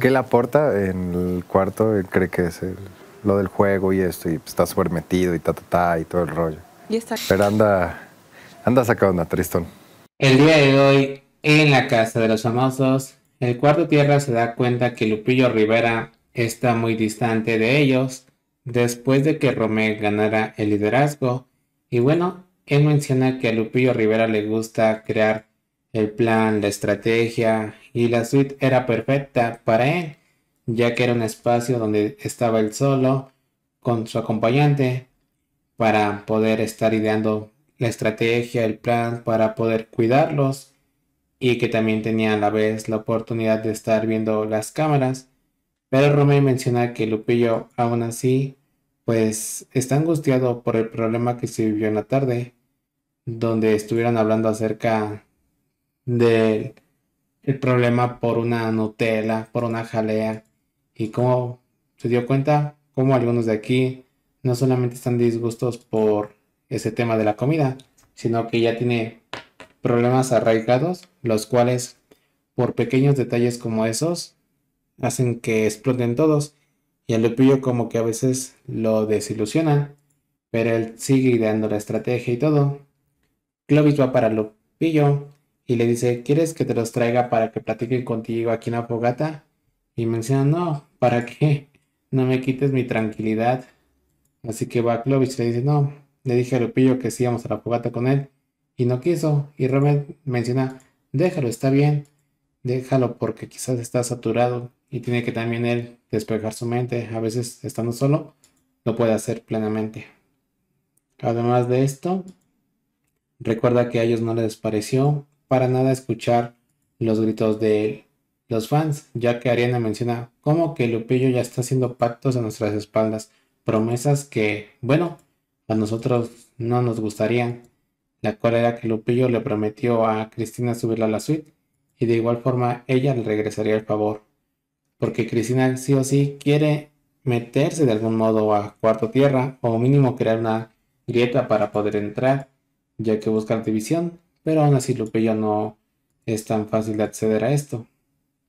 Que la porta en el cuarto cree que es lo del juego y esto, y pues, está súper metido y ta, ta, ta, y todo el rollo. Y está... Pero anda, anda sacado una tristón. El día de hoy, en la casa de los famosos, el cuarto tierra se da cuenta que Lupillo Rivera está muy distante de ellos después de que Romel ganara el liderazgo. Y bueno, él menciona que a Lupillo Rivera le gusta crear el plan, la estrategia y la suite era perfecta para él, ya que era un espacio donde estaba él solo con su acompañante para poder estar ideando la estrategia, el plan, para poder cuidarlos y que también tenía a la vez la oportunidad de estar viendo las cámaras. Pero Romeo menciona que Lupillo aún así pues está angustiado por el problema que se vivió en la tarde, donde estuvieron hablando acerca del el problema por una Nutella, por una jalea. Y como se dio cuenta, como algunos de aquí no solamente están disgustos por ese tema de la comida, sino que ya tiene problemas arraigados, los cuales por pequeños detalles como esos hacen que exploten todos. Y a Lupillo como que a veces lo desilusiona pero él sigue ideando la estrategia y todo. Clovis va para Lupillo y le dice, ¿quieres que te los traiga para que platiquen contigo aquí en la fogata? Y menciona, no, ¿para qué? No me quites mi tranquilidad. Así que va y le dice, no, le dije a Lupillo que sí íbamos a la fogata con él y no quiso. Y Robert menciona, déjalo, está bien, déjalo porque quizás está saturado y tiene que también él despejar su mente. A veces estando solo, lo puede hacer plenamente. Además de esto, recuerda que a ellos no les pareció para nada escuchar los gritos de los fans, ya que Ariana menciona cómo que Lupillo ya está haciendo pactos a nuestras espaldas, promesas que, bueno, a nosotros no nos gustarían, la cual era que Lupillo le prometió a Cristina subirla a la suite y de igual forma ella le regresaría el favor, porque Cristina sí o sí quiere meterse de algún modo a cuarto tierra o mínimo crear una grieta para poder entrar, ya que buscar división pero aún así Lupe ya no es tan fácil de acceder a esto.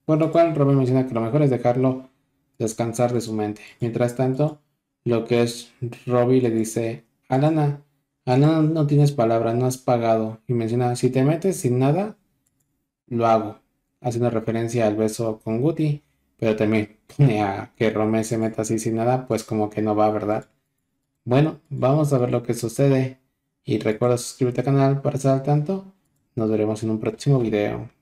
Por lo cual Robin menciona que lo mejor es dejarlo descansar de su mente. Mientras tanto, lo que es Robbie le dice a Lana, Alana no tienes palabra, no has pagado. Y menciona, si te metes sin nada, lo hago. Haciendo referencia al beso con Guti, pero también a que Rome se meta así sin nada, pues como que no va, ¿verdad? Bueno, vamos a ver lo que sucede. Y recuerda suscribirte al canal para estar al tanto. Nos veremos en un próximo video.